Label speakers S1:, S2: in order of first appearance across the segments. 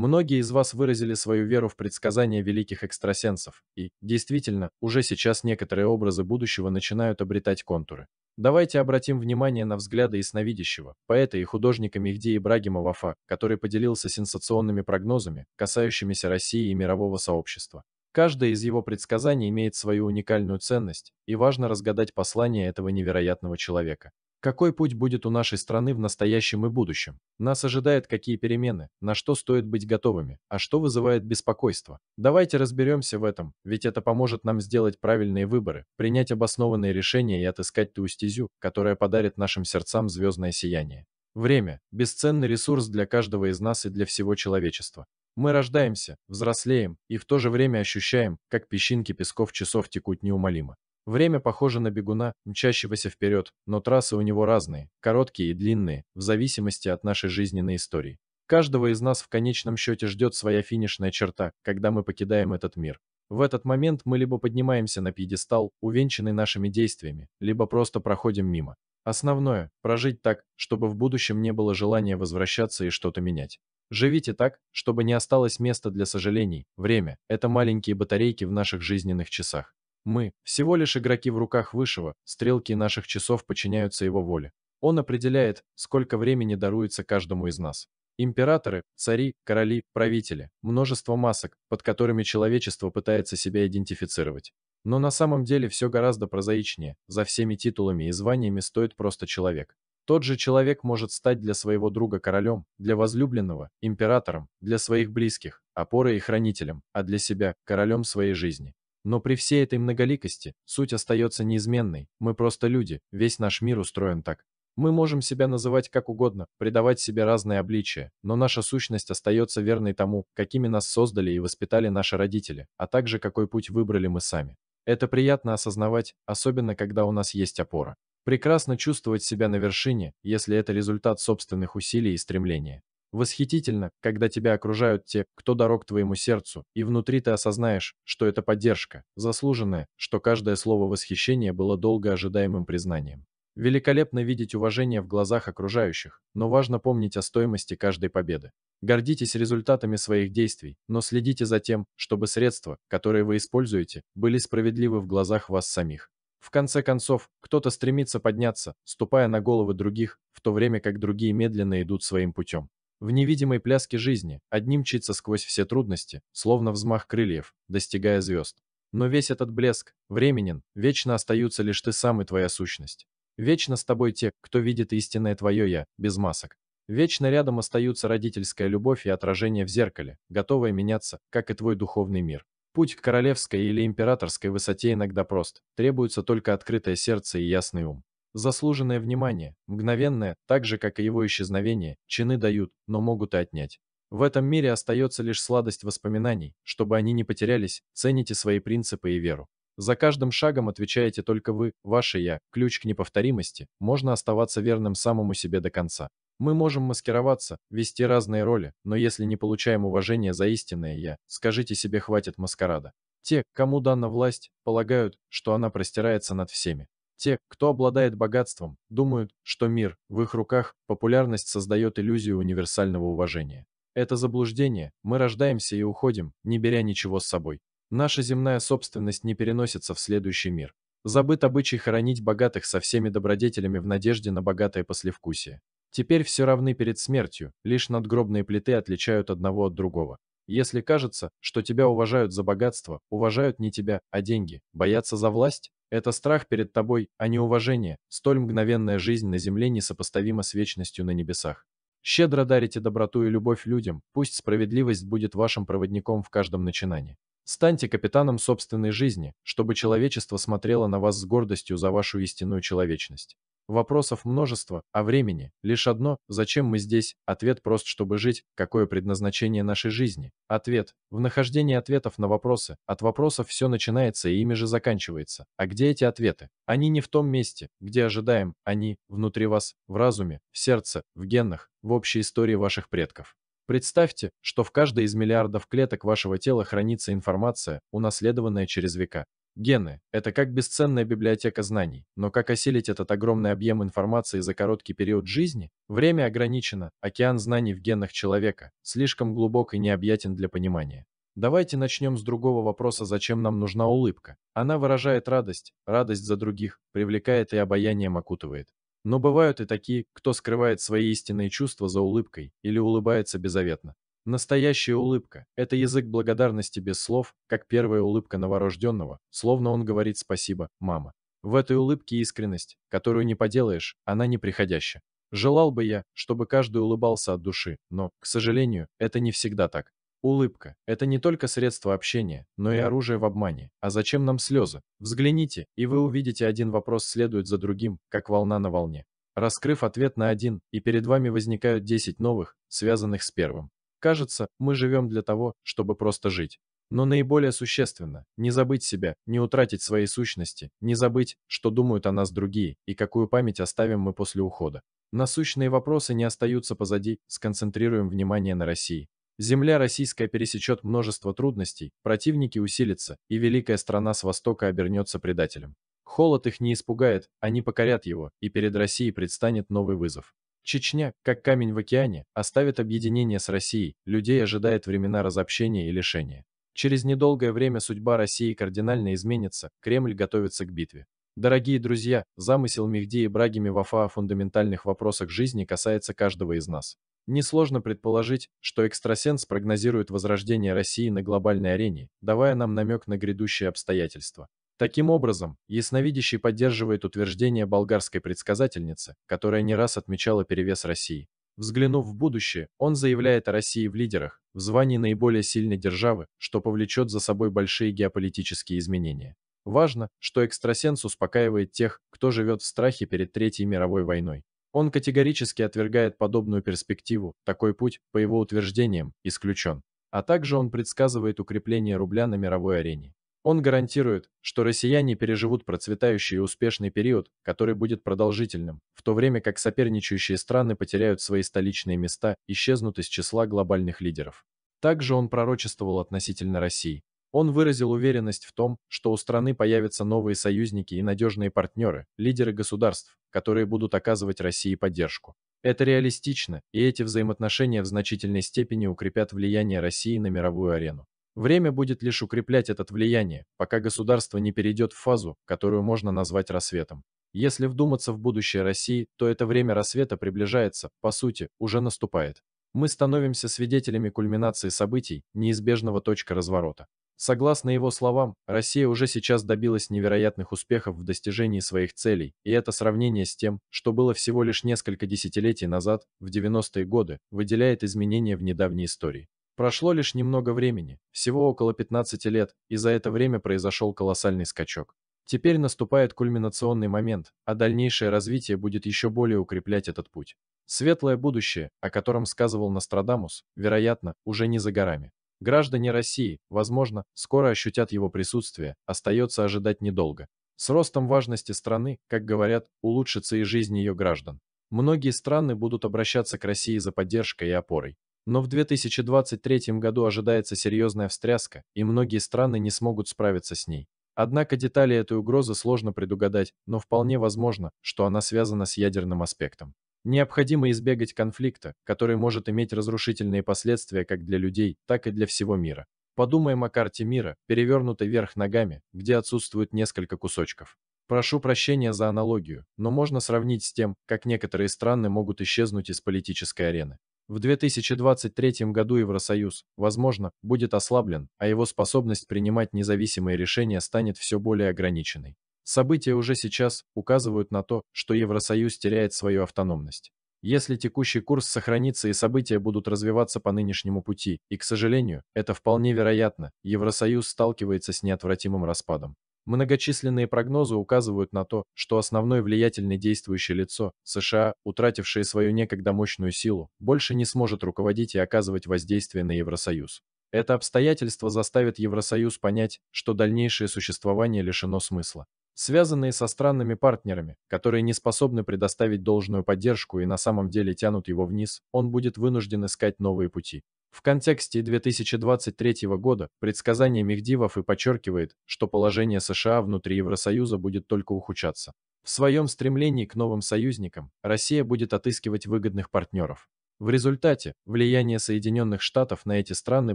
S1: Многие из вас выразили свою веру в предсказания великих экстрасенсов, и, действительно, уже сейчас некоторые образы будущего начинают обретать контуры. Давайте обратим внимание на взгляды ясновидящего, поэта и художника Мехди Ибрагима Вафа, который поделился сенсационными прогнозами, касающимися России и мирового сообщества. Каждое из его предсказаний имеет свою уникальную ценность, и важно разгадать послание этого невероятного человека. Какой путь будет у нашей страны в настоящем и будущем? Нас ожидают какие перемены? На что стоит быть готовыми? А что вызывает беспокойство? Давайте разберемся в этом, ведь это поможет нам сделать правильные выборы, принять обоснованные решения и отыскать ту стезю, которая подарит нашим сердцам звездное сияние. Время – бесценный ресурс для каждого из нас и для всего человечества. Мы рождаемся, взрослеем и в то же время ощущаем, как песчинки песков часов текут неумолимо. Время похоже на бегуна, мчащегося вперед, но трассы у него разные, короткие и длинные, в зависимости от нашей жизненной истории. Каждого из нас в конечном счете ждет своя финишная черта, когда мы покидаем этот мир. В этот момент мы либо поднимаемся на пьедестал, увенчанный нашими действиями, либо просто проходим мимо. Основное – прожить так, чтобы в будущем не было желания возвращаться и что-то менять. Живите так, чтобы не осталось места для сожалений. Время – это маленькие батарейки в наших жизненных часах. Мы – всего лишь игроки в руках Высшего, стрелки наших часов подчиняются его воле. Он определяет, сколько времени даруется каждому из нас. Императоры, цари, короли, правители – множество масок, под которыми человечество пытается себя идентифицировать. Но на самом деле все гораздо прозаичнее, за всеми титулами и званиями стоит просто человек. Тот же человек может стать для своего друга королем, для возлюбленного – императором, для своих близких – опорой и хранителем, а для себя – королем своей жизни. Но при всей этой многоликости суть остается неизменной. Мы просто люди, весь наш мир устроен так. Мы можем себя называть как угодно, придавать себе разные обличия, но наша сущность остается верной тому, какими нас создали и воспитали наши родители, а также какой путь выбрали мы сами. Это приятно осознавать, особенно когда у нас есть опора. Прекрасно чувствовать себя на вершине, если это результат собственных усилий и стремления. Восхитительно, когда тебя окружают те, кто дорог твоему сердцу, и внутри ты осознаешь, что это поддержка, заслуженная, что каждое слово восхищения было долго ожидаемым признанием. Великолепно видеть уважение в глазах окружающих, но важно помнить о стоимости каждой победы. Гордитесь результатами своих действий, но следите за тем, чтобы средства, которые вы используете, были справедливы в глазах вас самих. В конце концов, кто-то стремится подняться, ступая на головы других, в то время как другие медленно идут своим путем в невидимой пляске жизни, одни мчится сквозь все трудности, словно взмах крыльев, достигая звезд. Но весь этот блеск, временен, вечно остаются лишь ты сам и твоя сущность. Вечно с тобой те, кто видит истинное твое «я», без масок. Вечно рядом остаются родительская любовь и отражение в зеркале, готовое меняться, как и твой духовный мир. Путь к королевской или императорской высоте иногда прост, требуется только открытое сердце и ясный ум. Заслуженное внимание, мгновенное, так же, как и его исчезновение, чины дают, но могут и отнять. В этом мире остается лишь сладость воспоминаний. Чтобы они не потерялись, цените свои принципы и веру. За каждым шагом отвечаете только вы, ваше «я», ключ к неповторимости, можно оставаться верным самому себе до конца. Мы можем маскироваться, вести разные роли, но если не получаем уважения за истинное «я», скажите себе «хватит маскарада». Те, кому дана власть, полагают, что она простирается над всеми. Те, кто обладает богатством, думают, что мир в их руках, популярность создает иллюзию универсального уважения. Это заблуждение, мы рождаемся и уходим, не беря ничего с собой. Наша земная собственность не переносится в следующий мир. Забыт обычай хоронить богатых со всеми добродетелями в надежде на богатое послевкусие. Теперь все равны перед смертью, лишь надгробные плиты отличают одного от другого. Если кажется, что тебя уважают за богатство, уважают не тебя, а деньги, боятся за власть, это страх перед тобой, а не уважение. Столь мгновенная жизнь на земле несопоставима с вечностью на небесах. Щедро дарите доброту и любовь людям, пусть справедливость будет вашим проводником в каждом начинании. Станьте капитаном собственной жизни, чтобы человечество смотрело на вас с гордостью за вашу истинную человечность. Вопросов множество, а времени лишь одно: зачем мы здесь? Ответ прост, чтобы жить. Какое предназначение нашей жизни? Ответ в нахождении ответов на вопросы. От вопросов все начинается и ими же заканчивается. А где эти ответы? Они не в том месте, где ожидаем, они внутри вас, в разуме, в сердце, в генах, в общей истории ваших предков. Представьте, что в каждой из миллиардов клеток вашего тела хранится информация, унаследованная через века. Гены – это как бесценная библиотека знаний, но как осилить этот огромный объем информации за короткий период жизни? Время ограничено, океан знаний в генах человека слишком глубок и необъятен для понимания. Давайте начнем с другого вопроса, зачем нам нужна улыбка. Она выражает радость, радость за других, привлекает и обаянием окутывает. Но бывают и такие, кто скрывает свои истинные чувства за улыбкой или улыбается беззаветно. Настоящая улыбка – это язык благодарности без слов, как первая улыбка новорожденного, словно он говорит «спасибо, мама». В этой улыбке искренность, которую не поделаешь, она неприходяща. Желал бы я, чтобы каждый улыбался от души, но, к сожалению, это не всегда так. Улыбка – это не только средство общения, но и оружие в обмане. А зачем нам слезы? Взгляните, и вы увидите один вопрос следует за другим, как волна на волне. Раскрыв ответ на один, и перед вами возникают 10 новых, связанных с первым. Кажется, мы живем для того, чтобы просто жить. Но наиболее существенно – не забыть себя, не утратить своей сущности, не забыть, что думают о нас другие и какую память оставим мы после ухода. Насущные вопросы не остаются позади, сконцентрируем внимание на России. Земля российская пересечет множество трудностей, противники усилятся, и великая страна с востока обернется предателем. Холод их не испугает, они покорят его, и перед Россией предстанет новый вызов. Чечня, как камень в океане, оставит объединение с Россией, людей ожидает времена разобщения и лишения. Через недолгое время судьба России кардинально изменится, Кремль готовится к битве. Дорогие друзья, замысел Мехди Брагими Вафа о фундаментальных вопросах жизни касается каждого из нас. Несложно предположить, что экстрасенс прогнозирует возрождение России на глобальной арене, давая нам намек на грядущие обстоятельства. Таким образом, ясновидящий поддерживает утверждение болгарской предсказательницы, которая не раз отмечала перевес России. Взглянув в будущее, он заявляет о России в лидерах, в звании наиболее сильной державы, что повлечет за собой большие геополитические изменения. Важно, что экстрасенс успокаивает тех, кто живет в страхе перед Третьей мировой войной. Он категорически отвергает подобную перспективу, такой путь, по его утверждениям, исключен. А также он предсказывает укрепление рубля на мировой арене. Он гарантирует, что россияне переживут процветающий и успешный период, который будет продолжительным, в то время как соперничающие страны потеряют свои столичные места, и исчезнут из числа глобальных лидеров. Также он пророчествовал относительно России. Он выразил уверенность в том, что у страны появятся новые союзники и надежные партнеры, лидеры государств, которые будут оказывать России поддержку. Это реалистично, и эти взаимоотношения в значительной степени укрепят влияние России на мировую арену. Время будет лишь укреплять это влияние, пока государство не перейдет в фазу, которую можно назвать рассветом. Если вдуматься в будущее России, то это время рассвета приближается, по сути, уже наступает. Мы становимся свидетелями кульминации событий, неизбежного точка разворота. Согласно его словам, Россия уже сейчас добилась невероятных успехов в достижении своих целей, и это сравнение с тем, что было всего лишь несколько десятилетий назад, в 90-е годы, выделяет изменения в недавней истории. Прошло лишь немного времени, всего около 15 лет, и за это время произошел колоссальный скачок. Теперь наступает кульминационный момент, а дальнейшее развитие будет еще более укреплять этот путь. Светлое будущее, о котором сказывал Нострадамус, вероятно, уже не за горами. Граждане России, возможно, скоро ощутят его присутствие, остается ожидать недолго. С ростом важности страны, как говорят, улучшится и жизнь ее граждан. Многие страны будут обращаться к России за поддержкой и опорой. Но в 2023 году ожидается серьезная встряска, и многие страны не смогут справиться с ней. Однако детали этой угрозы сложно предугадать, но вполне возможно, что она связана с ядерным аспектом. Необходимо избегать конфликта, который может иметь разрушительные последствия как для людей, так и для всего мира. Подумаем о карте мира, перевернутой вверх ногами, где отсутствует несколько кусочков. Прошу прощения за аналогию, но можно сравнить с тем, как некоторые страны могут исчезнуть из политической арены. В 2023 году Евросоюз, возможно, будет ослаблен, а его способность принимать независимые решения станет все более ограниченной. События уже сейчас указывают на то, что Евросоюз теряет свою автономность. Если текущий курс сохранится и события будут развиваться по нынешнему пути, и, к сожалению, это вполне вероятно, Евросоюз сталкивается с неотвратимым распадом. Многочисленные прогнозы указывают на то, что основное влиятельное действующее лицо, США, утратившее свою некогда мощную силу, больше не сможет руководить и оказывать воздействие на Евросоюз. Это обстоятельство заставит Евросоюз понять, что дальнейшее существование лишено смысла. Связанные со странными партнерами, которые не способны предоставить должную поддержку и на самом деле тянут его вниз, он будет вынужден искать новые пути. В контексте 2023 года предсказание Мехдивов и подчеркивает, что положение США внутри Евросоюза будет только ухудшаться. В своем стремлении к новым союзникам Россия будет отыскивать выгодных партнеров. В результате влияние Соединенных Штатов на эти страны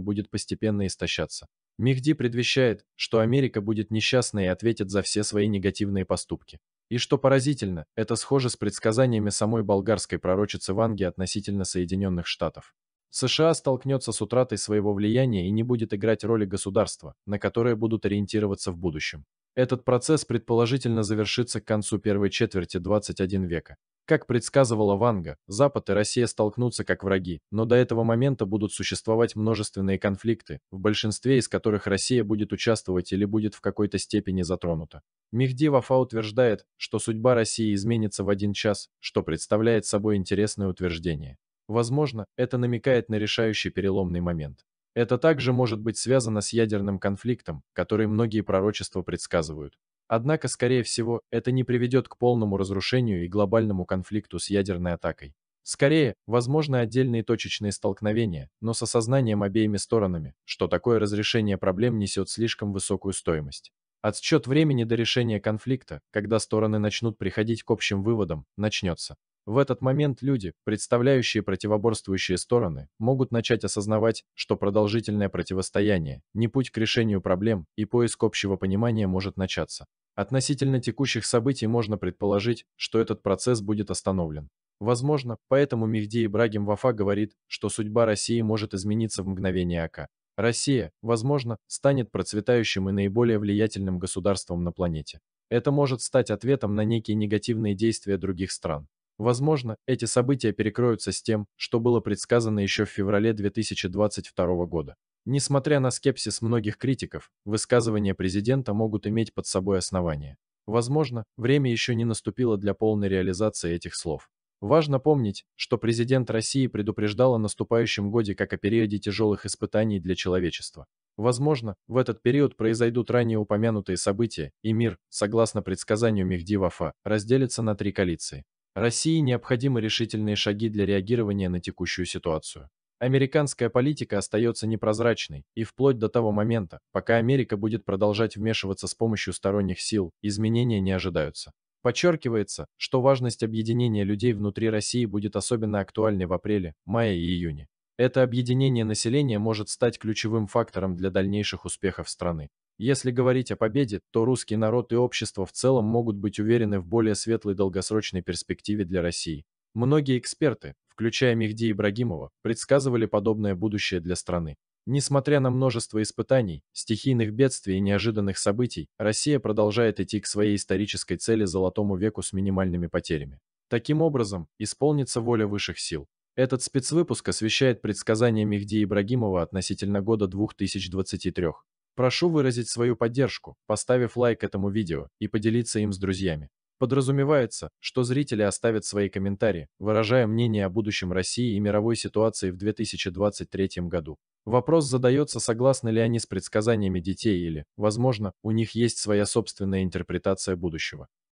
S1: будет постепенно истощаться. Мехди предвещает, что Америка будет несчастна и ответит за все свои негативные поступки. И что поразительно, это схоже с предсказаниями самой болгарской пророчицы Ванги относительно Соединенных Штатов. США столкнется с утратой своего влияния и не будет играть роли государства, на которое будут ориентироваться в будущем. Этот процесс предположительно завершится к концу первой четверти 21 века. Как предсказывала Ванга, Запад и Россия столкнутся как враги, но до этого момента будут существовать множественные конфликты, в большинстве из которых Россия будет участвовать или будет в какой-то степени затронута. Мехди Вафа утверждает, что судьба России изменится в один час, что представляет собой интересное утверждение. Возможно, это намекает на решающий переломный момент. Это также может быть связано с ядерным конфликтом, который многие пророчества предсказывают. Однако, скорее всего, это не приведет к полному разрушению и глобальному конфликту с ядерной атакой. Скорее, возможны отдельные точечные столкновения, но с осознанием обеими сторонами, что такое разрешение проблем несет слишком высокую стоимость. Отсчет времени до решения конфликта, когда стороны начнут приходить к общим выводам, начнется. В этот момент люди, представляющие противоборствующие стороны, могут начать осознавать, что продолжительное противостояние не путь к решению проблем, и поиск общего понимания может начаться. Относительно текущих событий можно предположить, что этот процесс будет остановлен. Возможно, поэтому Мехди Ибрагим Вафа говорит, что судьба России может измениться в мгновение ока. Россия, возможно, станет процветающим и наиболее влиятельным государством на планете. Это может стать ответом на некие негативные действия других стран. Возможно, эти события перекроются с тем, что было предсказано еще в феврале 2022 года. Несмотря на скепсис многих критиков, высказывания президента могут иметь под собой основания. Возможно, время еще не наступило для полной реализации этих слов. Важно помнить, что президент России предупреждал о наступающем годе как о периоде тяжелых испытаний для человечества. Возможно, в этот период произойдут ранее упомянутые события, и мир, согласно предсказанию Мехди Вафа, разделится на три коалиции. России необходимы решительные шаги для реагирования на текущую ситуацию. Американская политика остается непрозрачной, и вплоть до того момента, пока Америка будет продолжать вмешиваться с помощью сторонних сил, изменения не ожидаются. Подчеркивается, что важность объединения людей внутри России будет особенно актуальной в апреле, мае и июне. Это объединение населения может стать ключевым фактором для дальнейших успехов страны. Если говорить о победе, то русский народ и общество в целом могут быть уверены в более светлой долгосрочной перспективе для России. Многие эксперты, включая Мехди Ибрагимова, предсказывали подобное будущее для страны. Несмотря на множество испытаний, стихийных бедствий и неожиданных событий, Россия продолжает идти к своей исторической цели золотому веку с минимальными потерями. Таким образом, исполнится воля высших сил. Этот спецвыпуск освещает предсказания Мехди Ибрагимова относительно года 2023. Прошу выразить свою поддержку, поставив лайк этому видео и поделиться им с друзьями. Подразумевается, что зрители оставят свои комментарии, выражая мнение о будущем России и мировой ситуации в 2023 году. Вопрос задается, согласны ли они с предсказаниями детей или, возможно, у них есть своя собственная интерпретация будущего.